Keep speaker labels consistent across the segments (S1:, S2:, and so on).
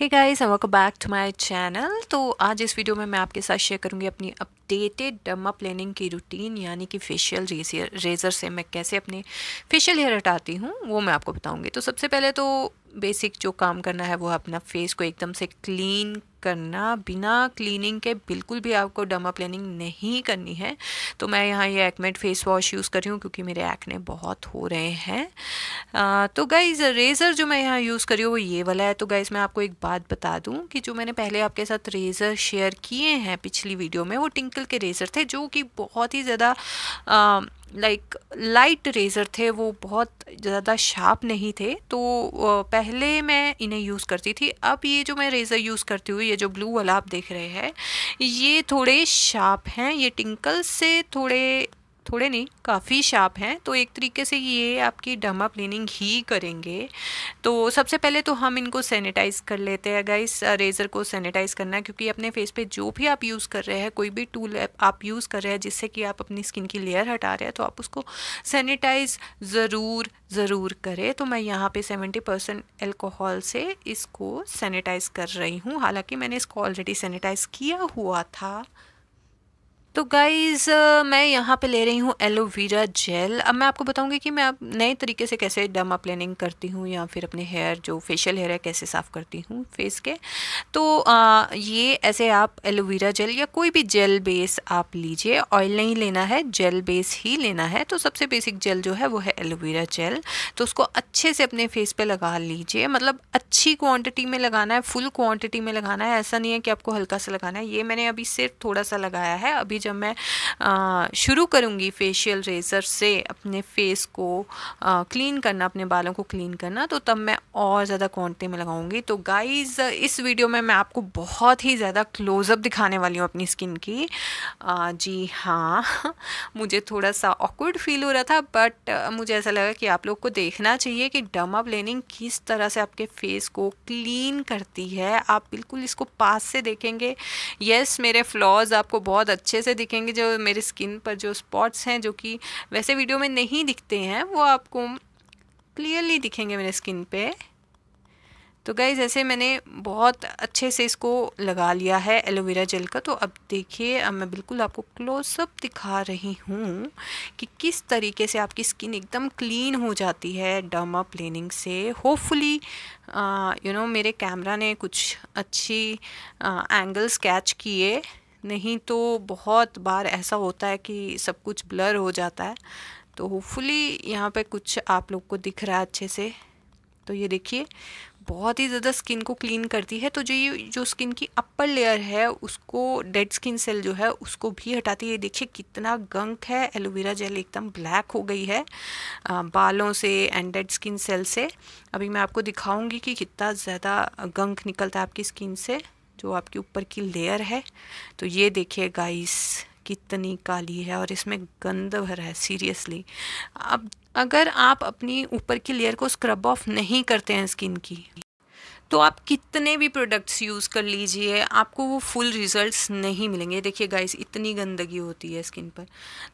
S1: hey guys and welcome back to my channel तो आज इस वीडियो में मैं आपके साथ शेयर करूंगी अपनी अपडेटेड डर्मा प्लानिंग की रूटीन यानी कि फेशियल रेजर रेज़र से मैं कैसे अपने फेशियल हेयर हटाती हूँ वो मैं आपको बताऊंगी तो सबसे पहले तो बेसिक जो काम करना है वो अपना फेस को एकदम से क्लीन करना बिना क्लीनिंग के बिल्कुल भी आपको डमा प्लानिंग नहीं करनी है तो मैं यहाँ ये एक्मेट फेस वॉश यूज़ कर रही हूँ क्योंकि मेरे एक्ने बहुत हो रहे हैं तो गाइज़ रेज़र जो मैं यहाँ यूज़ करी हूँ वो ये वाला है तो गाइज़ मैं आपको एक बात बता दूँ कि जो मैंने पहले आपके साथ रेज़र शेयर किए हैं पिछली वीडियो में वो टिंकल के रेज़र थे जो कि बहुत ही ज़्यादा लाइक लाइट रेज़र थे वो बहुत ज़्यादा शार्प नहीं थे तो पहले मैं इन्हें यूज़ करती थी अब ये जो मैं रेज़र यूज़ करती हूँ ये जो ब्लू वाला आप देख रहे हैं ये थोड़े शार्प हैं ये टिंकल से थोड़े थोड़े नहीं काफ़ी शार्प हैं तो एक तरीके से ये आपकी डमा क्लीनिंग ही करेंगे तो सबसे पहले तो हम इनको सैनिटाइज़ कर लेते हैं इस रेज़र को सैनिटाइज़ करना है क्योंकि अपने फेस पे जो भी आप यूज़ कर रहे हैं कोई भी टूल आप यूज़ कर रहे हैं जिससे कि आप अपनी स्किन की लेयर हटा रहे हैं तो आप उसको सैनिटाइज़ ज़रूर ज़रूर करें तो मैं यहाँ पे 70 परसेंट एल्कोहल से इसको सैनिटाइज़ कर रही हूँ हालांकि मैंने इसको ऑलरेडी सैनिटाइज़ किया हुआ था तो गाइज़ मैं यहाँ पे ले रही हूँ एलोवेरा जेल अब मैं आपको बताऊँगी कि मैं आप नए तरीके से कैसे डम अपलेनिंग करती हूँ या फिर अपने हेयर जो फेशियल हेयर है कैसे साफ़ करती हूँ फेस के तो आ, ये ऐसे आप एलोवेरा जेल या कोई भी जेल बेस आप लीजिए ऑयल नहीं लेना है जेल बेस ही लेना है तो सबसे बेसिक जेल जो है वो है एलोवेरा जेल तो उसको अच्छे से अपने फेस पर लगा लीजिए मतलब अच्छी क्वान्टिटी में लगाना है फुल क्वान्टिटी में लगाना है ऐसा नहीं है कि आपको हल्का सा लगाना है ये मैंने अभी सिर्फ थोड़ा सा लगाया है अभी जब मैं शुरू करूँगी फेशियल रेज़र से अपने फेस को क्लीन करना अपने बालों को क्लीन करना तो तब मैं और ज़्यादा क्वान्टिटी में लगाऊँगी तो गाइज़ इस वीडियो में मैं आपको बहुत ही ज़्यादा क्लोज़अप दिखाने वाली हूँ अपनी स्किन की आ, जी हाँ मुझे थोड़ा सा ऑकवर्ड फील हो रहा था बट मुझे ऐसा लगा कि आप लोग को देखना चाहिए कि डम अप लेनिंग किस तरह से आपके फेस को क्लीन करती है आप बिल्कुल इसको पास से देखेंगे येस मेरे फ्लॉज आपको बहुत अच्छे से दिखेंगे जो मेरे स्किन पर जो स्पॉट्स हैं जो कि वैसे वीडियो में नहीं दिखते हैं वो आपको क्लियरली दिखेंगे मेरे स्किन पे तो गई जैसे मैंने बहुत अच्छे से इसको लगा लिया है एलोवेरा जेल का तो अब देखिए अब मैं बिल्कुल आपको क्लोजअप दिखा रही हूँ कि किस तरीके से आपकी स्किन एकदम क्लीन हो जाती है डर्मा प्लेनिंग से होपफुली यू नो मेरे कैमरा ने कुछ अच्छी एंगल्स uh, कैच किए नहीं तो बहुत बार ऐसा होता है कि सब कुछ ब्लर हो जाता है तो होपफुली यहाँ पे कुछ आप लोग को दिख रहा है अच्छे से तो ये देखिए बहुत ही ज़्यादा स्किन को क्लीन करती है तो जो ये जो स्किन की अपर लेयर है उसको डेड स्किन सेल जो है उसको भी हटाती है देखिए कितना गंक है एलोवेरा जेल एकदम ब्लैक हो गई है आ, बालों से एंड डेड स्किन सेल से अभी मैं आपको दिखाऊंगी कि कितना ज़्यादा गंक निकलता है आपकी स्किन से जो आपके ऊपर की लेयर है तो ये देखिए गाइस कितनी काली है और इसमें गंद भरा है सीरियसली अब अगर आप अपनी ऊपर की लेयर को स्क्रब ऑफ नहीं करते हैं स्किन की तो आप कितने भी प्रोडक्ट्स यूज़ कर लीजिए आपको वो फुल रिजल्ट्स नहीं मिलेंगे देखिए गाइस इतनी गंदगी होती है स्किन पर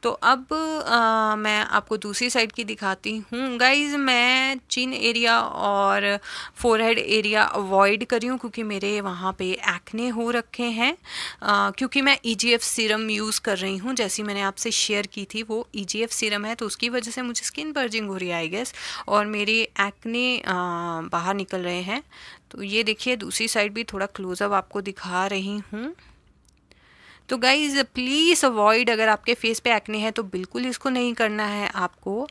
S1: तो अब आ, मैं आपको दूसरी साइड की दिखाती हूँ गाइस मैं चिन एरिया और फोरहेड एरिया अवॉइड करी हूँ क्योंकि मेरे वहाँ पे एक्ने हो रखे हैं क्योंकि मैं ई सीरम यूज़ कर रही हूँ जैसी मैंने आपसे शेयर की थी वो ई e सीरम है तो उसकी वजह से मुझे स्किन बर्जिंग हो रही है आई गेस और मेरे एक्ने बाहर निकल रहे हैं तो ये देखिए दूसरी साइड भी थोड़ा क्लोज़अप आपको दिखा रही हूँ तो गाइज़ प्लीज़ अवॉइड अगर आपके फेस पे एक्ने हैं तो बिल्कुल इसको नहीं करना है आपको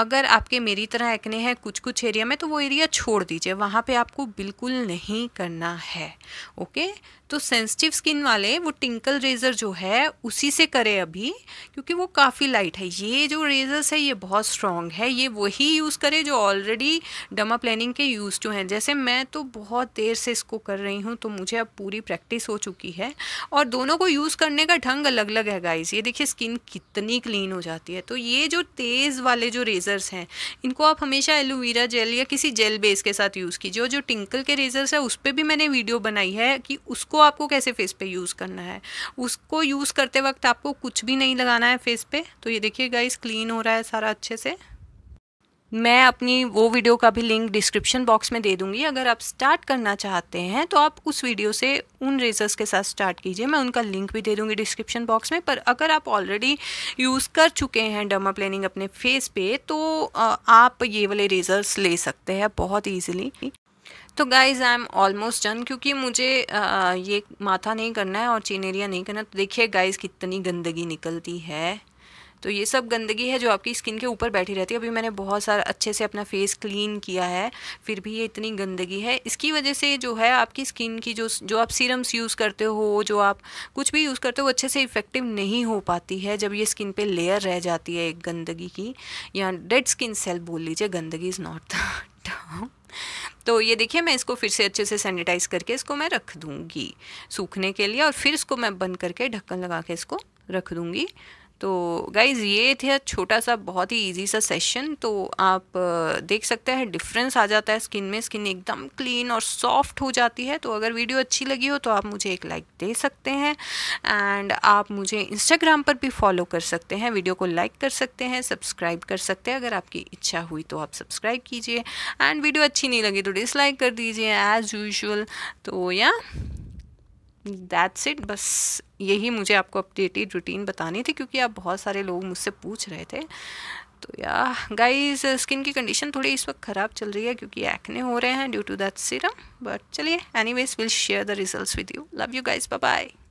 S1: अगर आपके मेरी तरह एक्ने हैं कुछ कुछ एरिया में तो वो एरिया छोड़ दीजिए वहाँ पे आपको बिल्कुल नहीं करना है ओके तो सेंसिटिव स्किन वाले वो टिंकल रेज़र जो है उसी से करें अभी क्योंकि वो काफ़ी लाइट है ये जो रेज़र्स है ये बहुत स्ट्रॉन्ग है ये वही यूज़ करें जो ऑलरेडी डमा प्लानिंग के यूज़ टू हैं जैसे मैं तो बहुत देर से इसको कर रही हूँ तो मुझे अब पूरी प्रैक्टिस हो चुकी है और दोनों को यूज़ करने का ढंग अलग अलग है गाइज़ ये देखिए स्किन कितनी क्लीन हो जाती है तो ये जो तेज़ वाले जो रेज़र्स हैं इनको आप हमेशा एलोवेरा जेल या किसी जेल बेस के साथ यूज़ कीजिए और जो टिंकल के रेज़र्स है उस पर भी मैंने वीडियो बनाई है कि उसको आपको कैसे फेस पे यूज़ करना है उसको यूज़ करते वक्त आपको कुछ भी नहीं लगाना है फेस पे तो ये देखिए गाइस क्लीन हो रहा है सारा अच्छे से मैं अपनी वो वीडियो का भी लिंक डिस्क्रिप्शन बॉक्स में दे दूंगी अगर आप स्टार्ट करना चाहते हैं तो आप उस वीडियो से उन रेजर्स के साथ स्टार्ट कीजिए मैं उनका लिंक भी दे दूंगी डिस्क्रिप्शन बॉक्स में पर अगर आप ऑलरेडी यूज़ कर चुके हैं डर्मा प्लानिंग अपने फेस पे तो आप ये वाले रेजर्स ले सकते हैं बहुत ईजिली तो guys I am almost done क्योंकि मुझे आ, ये माथा नहीं करना है और चिनेरिया नहीं करना तो देखिए गाइज़ कितनी गंदगी निकलती है तो ये सब गंदगी है जो आपकी स्किन के ऊपर बैठी रहती है अभी मैंने बहुत सारा अच्छे से अपना फेस क्लीन किया है फिर भी ये इतनी गंदगी है इसकी वजह से जो है आपकी स्किन की जो जो आप सीरम्स यूज़ करते हो जो आप कुछ भी यूज़ करते हो अच्छे से इफ़ेक्टिव नहीं हो पाती है जब ये स्किन पे लेयर रह जाती है एक गंदगी की या डेड स्किन सेल बोल लीजिए गंदगी इज़ नॉट द टर्म तो ये देखिए मैं इसको फिर से अच्छे से सैनिटाइज करके इसको मैं रख दूँगी सूखने के लिए और फिर इसको मैं बंद करके ढक्कन लगा के इसको रख दूँगी तो गाइज़ ये थे छोटा सा बहुत ही इजी सा सेशन तो आप देख सकते हैं डिफरेंस आ जाता है स्किन में स्किन एकदम क्लीन और सॉफ्ट हो जाती है तो अगर वीडियो अच्छी लगी हो तो आप मुझे एक लाइक दे सकते हैं एंड आप मुझे इंस्टाग्राम पर भी फॉलो कर सकते हैं वीडियो को लाइक कर सकते हैं सब्सक्राइब कर सकते हैं अगर आपकी इच्छा हुई तो आप सब्सक्राइब कीजिए एंड वीडियो अच्छी नहीं लगी तो डिसलाइक कर दीजिए एज़ यूजल तो या दैट्स इट बस यही मुझे आपको अपडेटेड रूटीन बतानी थी क्योंकि आप बहुत सारे लोग मुझसे पूछ रहे थे तो या गाइस स्किन की कंडीशन थोड़ी इस वक्त ख़राब चल रही है क्योंकि एक्ने हो रहे हैं due to that serum but चलिए anyways will share the result with you love you guys bye